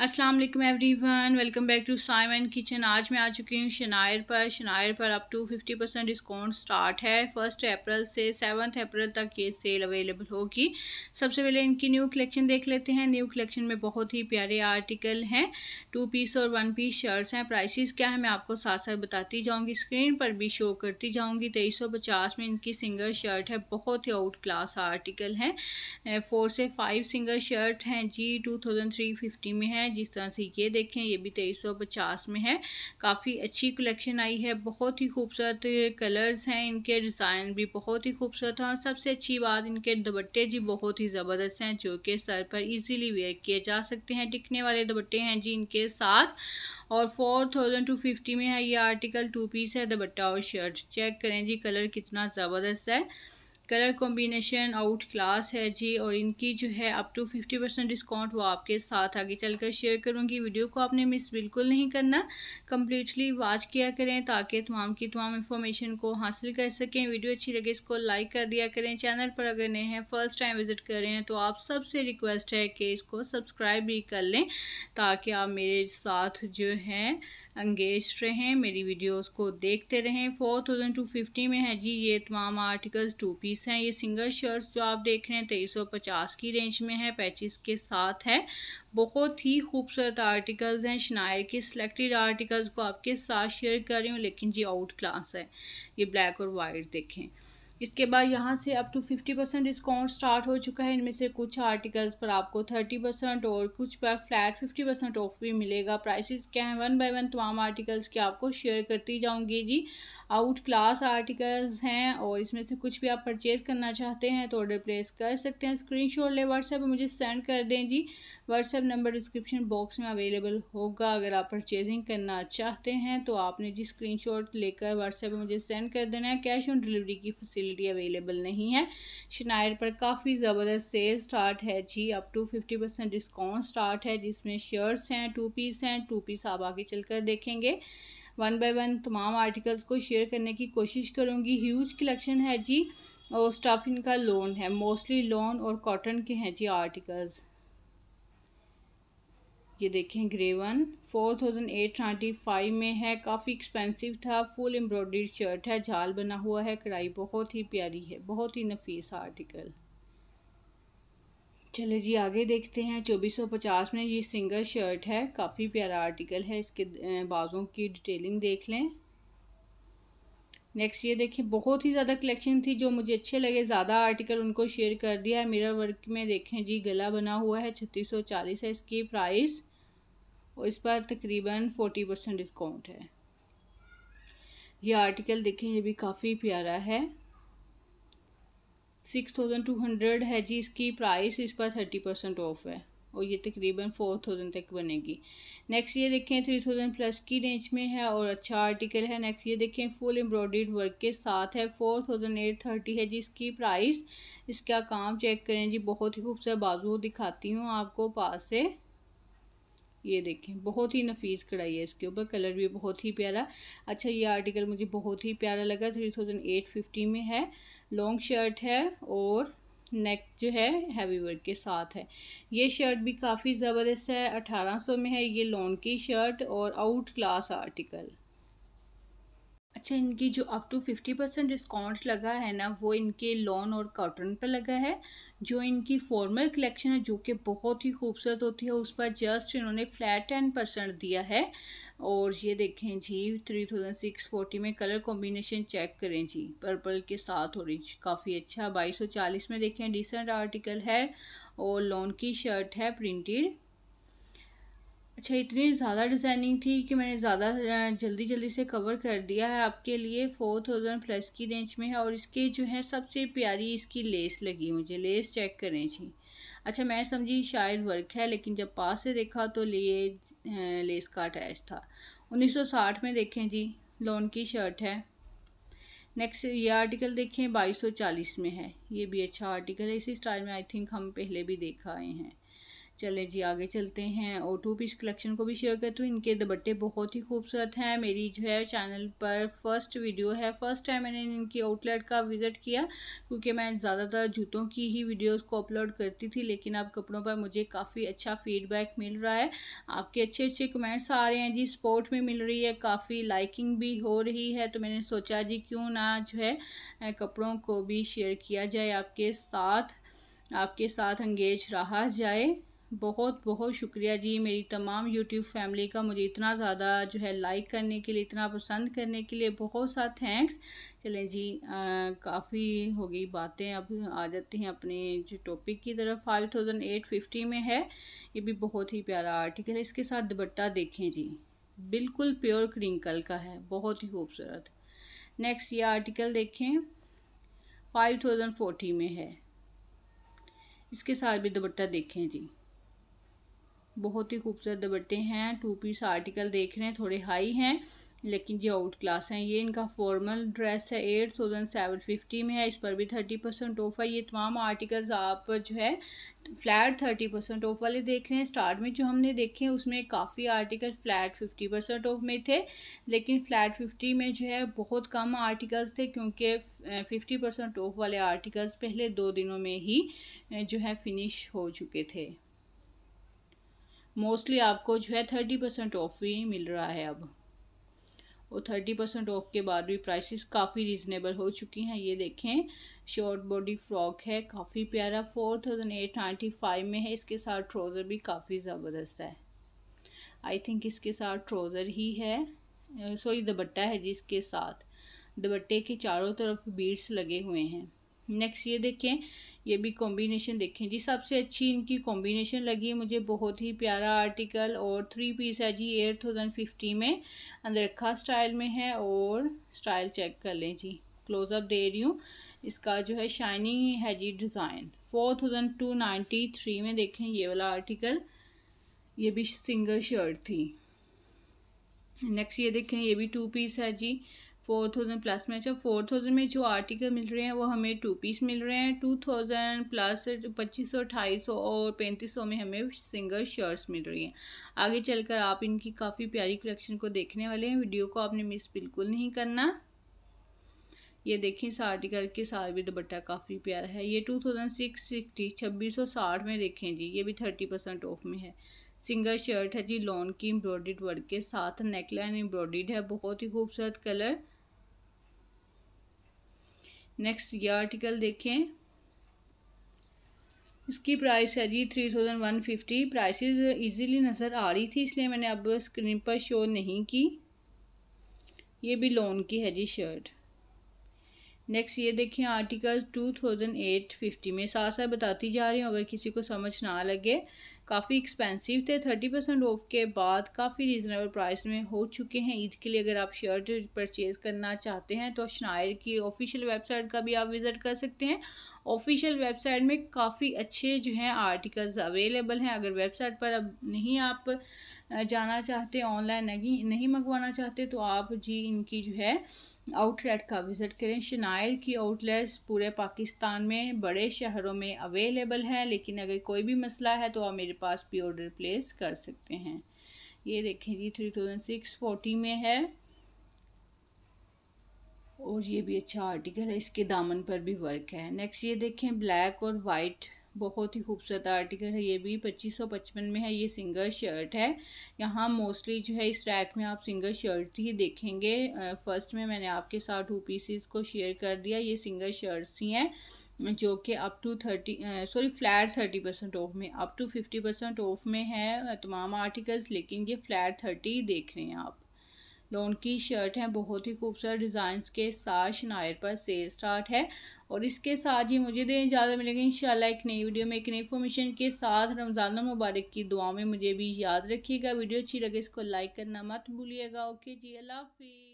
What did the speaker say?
अस्सलाम वालेकुम everyone welcome back to Simon kitchen आज मैं आ चुकी हूँ शनायर पर शनायर पर अब to fifty percent discount start है फर्स्ट अप्रैल से सेवन्थ अप्रैल तक ये सेल अवेलेबल होगी सबसे पहले इनकी न्यू कलेक्शन देख लेते हैं न्यू कलेक्शन में बहुत ही प्यारे आर्टिकल हैं टू पीस और वन पीस शर्ट्स हैं प्राइसिस क्या है मैं आपको साथ साथ बताती जाऊँगी स्क्रीन पर भी शो करती जाऊँगी तेईस सौ पचास में इनकी सिंगल शर्ट है बहुत ही आउट क्लास आर्टिकल हैं फोर से फाइव सिंगल शर्ट हैं जी टू थाउजेंड थ्री फिफ्टी में है हैं जिस तरह से ये देखें ये भी तेईस सौ पचास में है काफ़ी अच्छी कलेक्शन आई है बहुत ही खूबसूरत कलर्स हैं इनके डिज़ाइन भी बहुत ही खूबसूरत हैं और सबसे अच्छी बात इनके दुपट्टे जी बहुत ही ज़बरदस्त हैं जो कि सर पर इजीली वेयर किए जा सकते हैं टिकने वाले दुपट्टे हैं जी इनके साथ और फोर थाउजेंड टू फिफ्टी में है ये आर्टिकल टू पीस है दुपट्टा और शर्ट चेक करें जी कलर कितना ज़बरदस्त है कलर कॉम्बिनेशन आउट क्लास है जी और इनकी जो है up to fifty percent discount वो आपके साथ आगे चलकर शेयर करूँगी वीडियो को आपने मिस बिल्कुल नहीं करना कम्प्लीटली वॉच किया करें ताकि तमाम की तमाम इन्फॉर्मेशन को हासिल कर सकें वीडियो अच्छी लगे इसको लाइक कर दिया करें चैनल पर अगर नए हैं फर्स्ट टाइम विज़िट कर रहे हैं तो आप सबसे रिक्वेस्ट है कि इसको सब्सक्राइब भी कर लें ताकि आप मेरे साथ जो हैं अंगेज रहें मेरी वीडियोस को देखते रहें फोर थाउजेंड टू फिफ्टी में है जी ये तमाम आर्टिकल्स टू पीस हैं ये सिंगल शर्ट्स जो आप देख रहे हैं तेईस सौ पचास की रेंज में है पैचिस के साथ है बहुत ही खूबसूरत आर्टिकल्स हैं शनायर के सिलेक्टेड आर्टिकल्स को आपके साथ शेयर कर रही हूँ लेकिन जी आउट क्लास है ये ब्लैक और वाइट देखें इसके बाद यहाँ से up to fifty percent discount start हो चुका है इनमें से कुछ आर्टिकल्स पर आपको थर्टी परसेंट और कुछ पर फ्लैट फिफ्टी परसेंट ऑफ भी मिलेगा प्राइसेस क्या हैं वन बाय वन तमाम आर्टिकल्स की आपको शेयर करती जाऊँगी जी आउट क्लास आर्टिकल्स हैं और इसमें से कुछ भी आप परचेज़ करना चाहते हैं तो ऑर्डर प्लेस कर सकते हैं स्क्रीन शॉट ले व्हाट्सएप मुझे सेंड कर दें जी व्हाट्सएप नंबर डिस्क्रिप्शन बॉक्स में अवेलेबल होगा अगर आप परचेजिंग करना चाहते हैं तो आपने जी स्क्रीन लेकर व्हाट्सएप मुझे सेंड कर देना है कैश ऑन डिलीवरी की फैसिलिटी अवेलेबल नहीं है शनायर पर काफ़ी ज़बरदस्त सेल स्टार्ट है जी up to fifty percent discount start है जिसमें शर्ट्स हैं टू पीस हैं टू पीस आप आगे कर देखेंगे वन बाय वन तमाम आर्टिकल्स को शेयर करने की कोशिश करूँगी ह्यूज कलेक्शन है जी और स्टफ़ इनका लोन है मोस्टली लोन और कॉटन के हैं जी आर्टिकल्स ये देखें grey one four thousand eight thirty five में है काफ़ी एक्सपेंसिव था फुल एम्ब्रॉयडरी शर्ट है झाल बना हुआ है कढ़ाई बहुत ही प्यारी है बहुत ही नफीस आर्टिकल चले जी आगे देखते हैं चौबीस सौ पचास में ये सिंगल शर्ट है काफ़ी प्यारा आर्टिकल है इसके बाजों की डिटेलिंग देख लें नेक्स्ट ये देखिए बहुत ही ज़्यादा कलेक्शन थी जो मुझे अच्छे लगे ज़्यादा आर्टिकल उनको शेयर कर दिया है मेरा वर्क में देखें जी गला बना हुआ है छत्तीस सौ चालीस है इसकी प्राइस और इस पर तकरीबन फोर्टी परसेंट डिस्काउंट है ये आर्टिकल देखें ये भी काफ़ी प्यारा है सिक्स थाउजेंड टू हंड्रेड है जी इसकी प्राइस इस पर थर्टी परसेंट ऑफ है और ये तकरीबन फोर थाउजेंड तक बनेगी नेक्स्ट ये देखें थ्री थाउजेंड प्लस की रेंज में है और अच्छा आर्टिकल है नेक्स्ट ये देखें फुल एम्ब्रॉयड वर्क के साथ है फोर थाउजेंड एट थर्टी है जिसकी प्राइस इसका काम चेक करें जी बहुत ही खूबसूरत बाजू दिखाती हूँ आपको पास से ये देखें बहुत ही नफीस कढ़ाई है इसके ऊपर कलर भी बहुत ही प्यारा अच्छा ये आर्टिकल मुझे बहुत ही प्यारा लगा थ्री थाउजेंड एट फिफ्टी में है लॉन्ग शर्ट है और नेक जो है हैवी वर्क के साथ है ये शर्ट भी काफ़ी ज़बरदस्त है अठारह सौ में है ये लॉन की शर्ट और आउट क्लास आर्टिकल अच्छा इनकी जो up to fifty percent discount लगा है ना वो इनके लॉन और कॉटन पर लगा है जो इनकी फॉर्मल कलेक्शन है जो कि बहुत ही खूबसूरत होती है उस पर जस्ट इन्होंने फ्लैट टेन परसेंट दिया है और ये देखें जी थ्री थाउजेंड सिक्स फोर्टी में कलर कॉम्बिनेशन चेक करें जी पर्पल के साथ ऑरेंज काफ़ी अच्छा बाईस सौ चालीस में देखें डिसेंट आर्टिकल है और लॉन की शर्ट है प्रिंटेड अच्छा इतनी ज़्यादा डिज़ाइनिंग थी कि मैंने ज़्यादा जल्दी जल्दी से कवर कर दिया है आपके लिए फोर थाउजेंड प्लस की रेंज में है और इसके जो है सबसे प्यारी इसकी लेस लगी मुझे लेस चेक करें जी अच्छा मैं समझी शायद वर्क है लेकिन जब पास से देखा तो लिए लेस का अटैच था 1960 में देखें जी लोन की शर्ट है नेक्स्ट ये आर्टिकल देखें 2240 में है ये भी अच्छा आर्टिकल है इसी स्टाइल में आई थिंक हम पहले भी देखा आए हैं चलें जी आगे चलते हैं और टू पीस कलेक्शन को भी शेयर करती हूँ इनके दुपट्टे बहुत ही खूबसूरत हैं मेरी जो है चैनल पर फर्स्ट वीडियो है फर्स्ट टाइम मैंने इनकी आउटलेट का विज़िट किया क्योंकि मैं ज़्यादातर जूतों की ही वीडियोज़ को अपलोड करती थी लेकिन अब कपड़ों पर मुझे काफ़ी अच्छा फीडबैक मिल रहा है आपके अच्छे अच्छे कमेंट्स आ रहे हैं जी सपोर्ट भी मिल रही है काफ़ी लाइकिंग भी हो रही है तो मैंने सोचा जी क्यों ना जो है कपड़ों को भी शेयर किया जाए आपके साथ आपके साथ एंगेज रहा जाए बहुत बहुत शुक्रिया जी मेरी तमाम यूट्यूब फैमिली का मुझे इतना ज़्यादा जो है लाइक करने के लिए इतना पसंद करने के लिए बहुत सा थैंक्स चलें जी काफ़ी हो गई बातें अब आ जाती हैं अपने जो टॉपिक की तरफ फाइव थाउजेंड एट फिफ्टी में है ये भी बहुत ही प्यारा आर्टिकल है इसके साथ दुपट्टा देखें जी बिल्कुल प्योर क्रिंकल का है बहुत ही खूबसूरत नेक्स्ट ये आर्टिकल देखें फाइव थाउजेंड फोर्टी में है इसके साथ भी दुपट्टा देखें जी बहुत ही खूबसूरत दुपट्टे हैं टू पीस आर्टिकल देख रहे हैं थोड़े हाई हैं लेकिन ये आउट क्लास हैं ये इनका फॉर्मल ड्रेस है एट थाउजेंड सेवन फिफ्टी में है इस पर भी थर्टी परसेंट ऑफ है ये तमाम आर्टिकल्स आप जो है फ्लैट थर्टी परसेंट ऑफ वाले देख रहे हैं स्टार्ट में जो हमने देखे उसमें काफ़ी article flat fifty percent off में थे लेकिन फ्लैट फिफ्टी में जो है बहुत कम आर्टिकल्स थे क्योंकि फिफ्टी परसेंट ऑफ वाले आर्टिकल्स पहले दो दिनों में ही जो है फिनिश हो चुके थे मोस्टली आपको जो है थर्टी परसेंट ऑफ ही मिल रहा है अब और थर्टी परसेंट ऑफ के बाद भी प्राइसेस काफ़ी रिजनेबल हो चुकी हैं ये देखें शॉर्ट बॉडी फ्रॉक है काफ़ी प्यारा four thousand eight ninety five में है इसके साथ ट्रोज़र भी काफ़ी ज़बरदस्त है आई थिंक इसके साथ ट्रोज़र ही है सॉरी दुपट्टा है जिसके साथ दुपट्टे के चारों तरफ बीड्स लगे हुए हैं नेक्स्ट ये देखें ये भी कॉम्बिनेशन देखें जी सबसे अच्छी इनकी कॉम्बिनेशन लगी मुझे बहुत ही प्यारा आर्टिकल और थ्री पीस है जी एट थाउजेंड फिफ्टी में अंदर रखा स्टाइल में है और स्टाइल चेक कर लें जी क्लोजअप दे रही हूँ इसका जो है शाइनिंग है जी design four thousand two ninety three में देखें ये वाला आर्टिकल ये भी सिंगल शर्ट थी नेक्स्ट ये देखें ये भी टू पीस है जी फोर थाउजेंड प्लस में अच्छा फोर थाउजेंड में जो आर्टिकल मिल रहे हैं वो हमें टू पीस मिल रहे हैं टू थाउजेंड प्लस पच्चीस सौ ढाई सौ और पैंतीस सौ में हमें सिंगल शर्ट्स मिल रही हैं आगे चलकर आप इनकी काफ़ी प्यारी कलेक्शन को देखने वाले हैं वीडियो को आपने मिस बिल्कुल नहीं करना ये देखें इस आर्टिकल के साथ भी दुपट्टा काफ़ी प्यारा है ये टू थाउजेंड सिक्स सिक्सटी छब्बीस सौ साठ में देखें जी ये भी थर्टी परसेंट ऑफ में है सिंगल शर्ट है जी लॉन की एम्ब्रॉयड वर्क के साथ नेकलाइन एम्ब्रॉयड है बहुत ही खूबसूरत कलर नेक्स्ट ये आर्टिकल देखें इसकी प्राइस है जी three thousand one fifty prices easily नज़र आ रही थी इसलिए मैंने अब स्क्रीन पर शो नहीं की ये भी लॉन की है जी शर्ट नेक्स्ट ये देखें आर्टिकल 2850 में साथ साथ बताती जा रही हूँ अगर किसी को समझ ना लगे काफ़ी एक्सपेंसिव थे थर्टी परसेंट ऑफ के बाद काफ़ी रीज़नेबल प्राइस में हो चुके हैं ईद के लिए अगर आप शर्ट परचेज़ करना चाहते हैं तो शनायर की ऑफिशियल वेबसाइट का भी आप विज़िट कर सकते हैं ऑफिशियल वेबसाइट में काफ़ी अच्छे जो हैं आर्टिकल्स अवेलेबल हैं अगर वेबसाइट पर अब नहीं आप जाना चाहते ऑनलाइन नहीं नहीं मंगवाना चाहते तो आप जी इनकी जो है आउटलेट का विज़िट करें शनायर की आउटलेट्स पूरे पाकिस्तान में बड़े शहरों में अवेलेबल हैं लेकिन अगर कोई भी मसला है तो आप मेरे पास भी ऑर्डर प्लेस कर सकते हैं ये देखें जी थ्री थाउजेंड सिक्स फोर्टी में है और ये भी अच्छा आर्टिकल है इसके दामन पर भी वर्क है नेक्स्ट ये देखें ब्लैक और वाइट बहुत ही खूबसूरत आर्टिकल है ये भी पच्चीस सौ पचपन में है ये सिंगल शर्ट है यहाँ मोस्टली जो है इस रैक में आप सिंगल शर्ट ही देखेंगे फर्स्ट में मैंने आपके साथ टू पीसीस को शेयर कर दिया ये सिंगल शर्ट्स ही हैं जो कि up to thirty sorry flat thirty percent off में up to fifty percent off में है तमाम आर्टिकल्स लेकिन ये फ्लैट थर्टी देख रहे हैं आप लोन की शर्ट है बहुत ही खूबसूरत डिज़ाइंस के साथ शनायर पर सेल स्टार्ट है और इसके साथ ही मुझे दें तो इजाज़त मिलेगी इंशाल्लाह एक नई वीडियो में एक नई इन्फॉर्मेशन के साथ रमज़ान मुबारक की दुआ में मुझे भी याद रखिएगा वीडियो अच्छी लगे इसको लाइक करना मत भूलिएगा ओके जी अल्लाह हाफिज़